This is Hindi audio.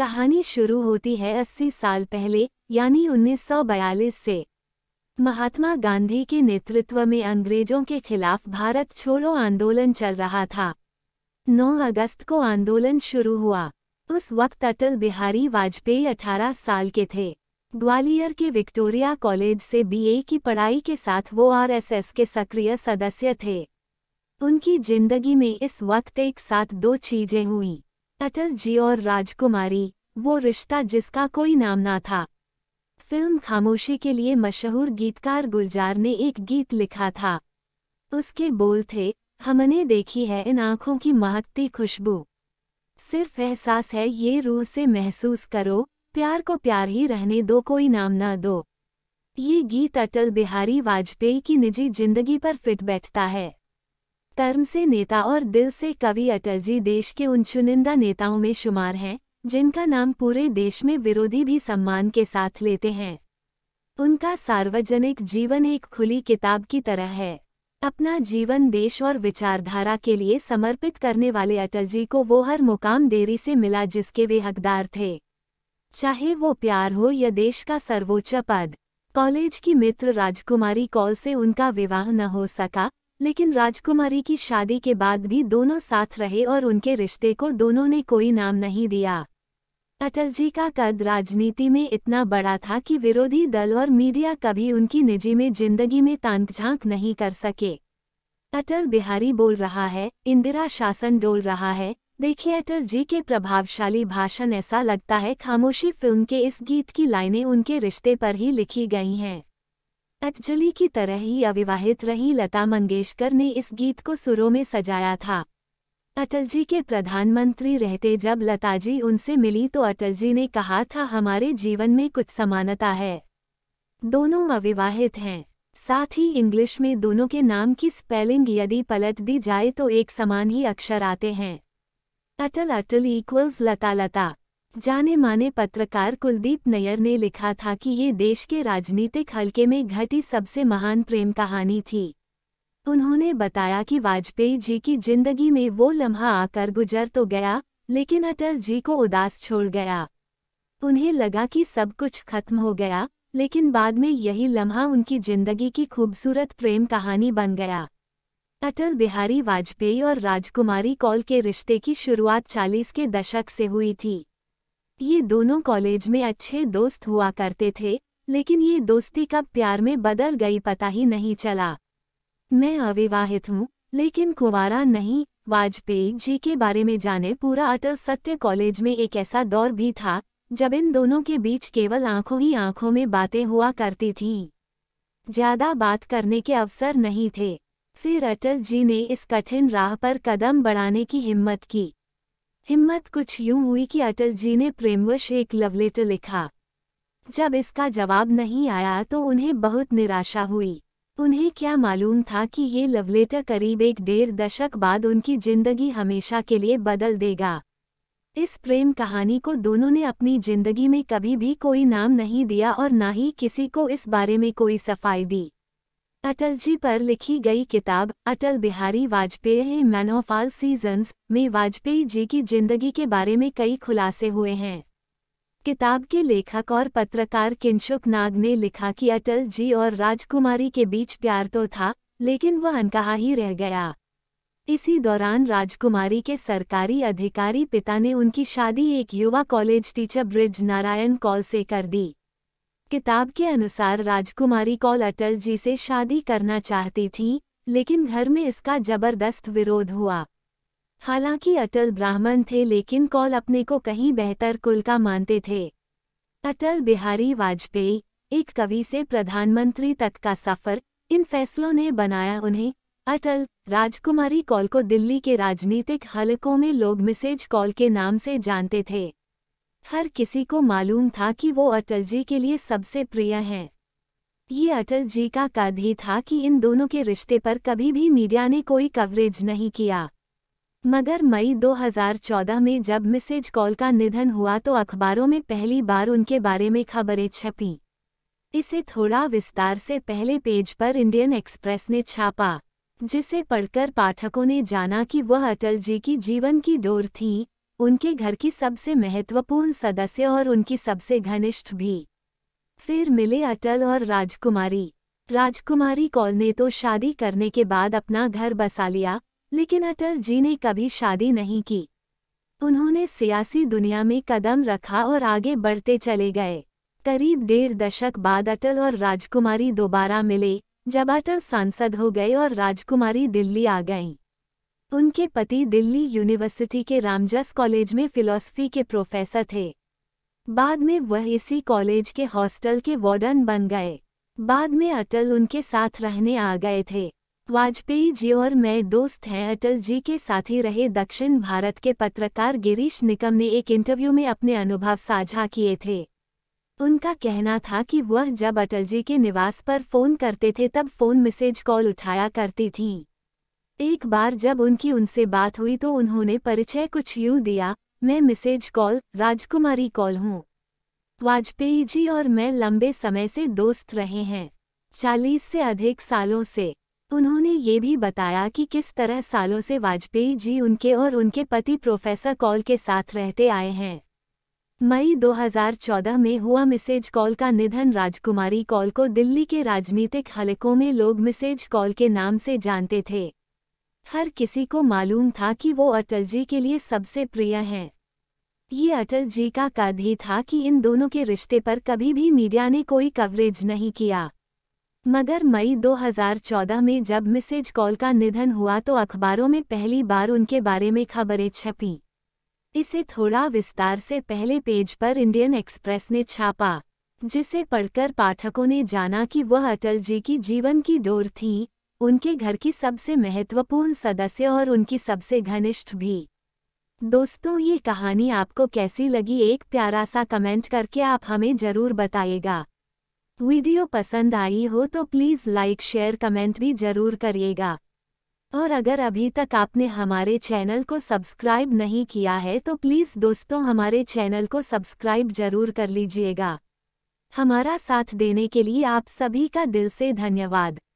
कहानी शुरू होती है 80 साल पहले यानी 1942 से महात्मा गांधी के नेतृत्व में अंग्रेजों के खिलाफ भारत छोड़ो आंदोलन चल रहा था 9 अगस्त को आंदोलन शुरू हुआ उस वक्त अटल बिहारी वाजपेयी 18 साल के थे ग्वालियर के विक्टोरिया कॉलेज से बीए की पढ़ाई के साथ वो आरएसएस के सक्रिय सदस्य थे उनकी जिंदगी में इस वक्त एक साथ दो चीजें हुईं अटल जी और राजकुमारी वो रिश्ता जिसका कोई नाम ना था फिल्म खामोशी के लिए मशहूर गीतकार गुलजार ने एक गीत लिखा था उसके बोल थे हमने देखी है इन आँखों की महकती खुशबू सिर्फ एहसास है ये रूह से महसूस करो प्यार को प्यार ही रहने दो कोई नाम ना दो ये गीत अटल बिहारी वाजपेयी की निजी जिंदगी पर फिट बैठता है कर्म से नेता और दिल से कवि अटल जी देश के उन चुनिंदा नेताओं में शुमार हैं जिनका नाम पूरे देश में विरोधी भी सम्मान के साथ लेते हैं उनका सार्वजनिक जीवन एक खुली किताब की तरह है अपना जीवन देश और विचारधारा के लिए समर्पित करने वाले अटल जी को वो हर मुकाम देरी से मिला जिसके वे हकदार थे चाहे वो प्यार हो या देश का सर्वोच्च पद कॉलेज की मित्र राजकुमारी कौल से उनका विवाह न हो सका लेकिन राजकुमारी की शादी के बाद भी दोनों साथ रहे और उनके रिश्ते को दोनों ने कोई नाम नहीं दिया अटल जी का कद राजनीति में इतना बड़ा था कि विरोधी दल और मीडिया कभी उनकी निजी में जिंदगी में तांक झांक नहीं कर सके अटल बिहारी बोल रहा है इंदिरा शासन डोल रहा है देखिए अटल जी के प्रभावशाली भाषण ऐसा लगता है खामोशी फिल्म के इस गीत की लाइनें उनके रिश्ते पर ही लिखी गई हैं अटजली की तरह ही अविवाहित रही लता मंगेशकर ने इस गीत को सुरों में सजाया था अटल जी के प्रधानमंत्री रहते जब लता जी उनसे मिली तो अटल जी ने कहा था हमारे जीवन में कुछ समानता है दोनों अविवाहित हैं साथ ही इंग्लिश में दोनों के नाम की स्पेलिंग यदि पलट दी जाए तो एक समान ही अक्षर आते हैं अटल अटल इक्वल्स लता लता जाने माने पत्रकार कुलदीप नैयर ने लिखा था कि ये देश के राजनीतिक हलके में घटी सबसे महान प्रेम कहानी थी उन्होंने बताया कि वाजपेयी जी की जिंदगी में वो लम्हा आकर गुजर तो गया लेकिन अटल जी को उदास छोड़ गया उन्हें लगा कि सब कुछ खत्म हो गया लेकिन बाद में यही लम्हा उनकी जिंदगी की खूबसूरत प्रेम कहानी बन गया अटल बिहारी वाजपेयी और राजकुमारी कौल के रिश्ते की शुरुआत चालीस के दशक से हुई थी ये दोनों कॉलेज में अच्छे दोस्त हुआ करते थे लेकिन ये दोस्ती कब प्यार में बदल गई पता ही नहीं चला मैं अविवाहित हूँ लेकिन कुंवारा नहीं वाजपेयी जी के बारे में जाने पूरा अटल सत्य कॉलेज में एक ऐसा दौर भी था जब इन दोनों के बीच केवल आंखों ही आंखों में बातें हुआ करती थीं ज्यादा बात करने के अवसर नहीं थे फिर अटल जी ने इस कठिन राह पर कदम बढ़ाने की हिम्मत की हिम्मत कुछ यूं हुई कि अटल जी ने प्रेमवश एक लव लेटर लिखा जब इसका जवाब नहीं आया तो उन्हें बहुत निराशा हुई उन्हें क्या मालूम था कि ये लव लेटर करीब एक डेढ़ दशक बाद उनकी जिंदगी हमेशा के लिए बदल देगा इस प्रेम कहानी को दोनों ने अपनी जिंदगी में कभी भी कोई नाम नहीं दिया और ना ही किसी को इस बारे में कोई सफाई दी अटल जी पर लिखी गई किताब Atal Bihari Vajpayee man of all seasons में वाजपेयी जी की जिंदगी के बारे में कई खुलासे हुए हैं किताब के लेखक और पत्रकार किंशुक नाग ने लिखा कि अटल जी और राजकुमारी के बीच प्यार तो था लेकिन वह अनकहा ही रह गया इसी दौरान राजकुमारी के सरकारी अधिकारी पिता ने उनकी शादी एक युवा कॉलेज टीचर ब्रिज नारायण कौल से कर दी किताब के अनुसार राजकुमारी कौल अटल जी से शादी करना चाहती थी लेकिन घर में इसका जबरदस्त विरोध हुआ हालांकि अटल ब्राह्मण थे लेकिन कौल अपने को कहीं बेहतर कुल का मानते थे अटल बिहारी वाजपेयी एक कवि से प्रधानमंत्री तक का सफर इन फैसलों ने बनाया उन्हें अटल राजकुमारी कौल को दिल्ली के राजनीतिक हलकों में लोग मिसेज कौल के नाम से जानते थे हर किसी को मालूम था कि वो अटल जी के लिए सबसे प्रिय हैं ये अटल जी का कद ही था कि इन दोनों के रिश्ते पर कभी भी मीडिया ने कोई कवरेज नहीं किया मगर मई 2014 में जब मिसेज कॉल का निधन हुआ तो अखबारों में पहली बार उनके बारे में खबरें छपीं इसे थोड़ा विस्तार से पहले पेज पर इंडियन एक्सप्रेस ने छापा जिसे पढ़कर पाठकों ने जाना कि वह अटल जी की जीवन की डोर थी उनके घर की सबसे महत्वपूर्ण सदस्य और उनकी सबसे घनिष्ठ भी फिर मिले अटल और राजकुमारी राजकुमारी कौल ने तो शादी करने के बाद अपना घर बसा लिया लेकिन अटल जी ने कभी शादी नहीं की उन्होंने सियासी दुनिया में कदम रखा और आगे बढ़ते चले गए करीब डेढ़ दशक बाद अटल और राजकुमारी दोबारा मिले जब अटल सांसद हो गए और राजकुमारी दिल्ली आ गईं उनके पति दिल्ली यूनिवर्सिटी के रामजस कॉलेज में फिलॉसफी के प्रोफेसर थे बाद में वह इसी कॉलेज के हॉस्टल के वार्डन बन गए बाद में अटल उनके साथ रहने आ गए थे वाजपेयी जी और मैं दोस्त हैं अटल जी के साथी रहे दक्षिण भारत के पत्रकार गिरीश निकम ने एक इंटरव्यू में अपने अनुभव साझा किए थे उनका कहना था कि वह जब अटल जी के निवास पर फ़ोन करते थे तब फ़ोन मैसेज कॉल उठाया करती थीं एक बार जब उनकी उनसे बात हुई तो उन्होंने परिचय कुछ यूं दिया मैं मिसेज कॉल राजकुमारी कॉल हूँ वाजपेयी जी और मैं लंबे समय से दोस्त रहे हैं चालीस से अधिक सालों से उन्होंने ये भी बताया कि किस तरह सालों से वाजपेयी जी उनके और उनके पति प्रोफेसर कॉल के साथ रहते आए हैं मई 2014 में हुआ मिसेज कॉल का निधन राजकुमारी कॉल को दिल्ली के राजनीतिक हलकों में लोग मिसेज कॉल के नाम से जानते थे हर किसी को मालूम था कि वो अटल जी के लिए सबसे प्रिय हैं ये अटल जी का कद ही था कि इन दोनों के रिश्ते पर कभी भी मीडिया ने कोई कवरेज नहीं किया मगर मई 2014 में जब मिसेज कॉल का निधन हुआ तो अखबारों में पहली बार उनके बारे में खबरें छपीं इसे थोड़ा विस्तार से पहले पेज पर इंडियन एक्सप्रेस ने छापा जिसे पढ़कर पाठकों ने जाना कि वह अटल जी की जीवन की डोर थी उनके घर की सबसे महत्वपूर्ण सदस्य और उनकी सबसे घनिष्ठ भी दोस्तों ये कहानी आपको कैसी लगी एक प्यारा सा कमेंट करके आप हमें ज़रूर बताइएगा वीडियो पसंद आई हो तो प्लीज़ लाइक शेयर कमेंट भी ज़रूर करिएगा और अगर अभी तक आपने हमारे चैनल को सब्सक्राइब नहीं किया है तो प्लीज़ दोस्तों हमारे चैनल को सब्सक्राइब ज़रूर कर लीजिएगा हमारा साथ देने के लिए आप सभी का दिल से धन्यवाद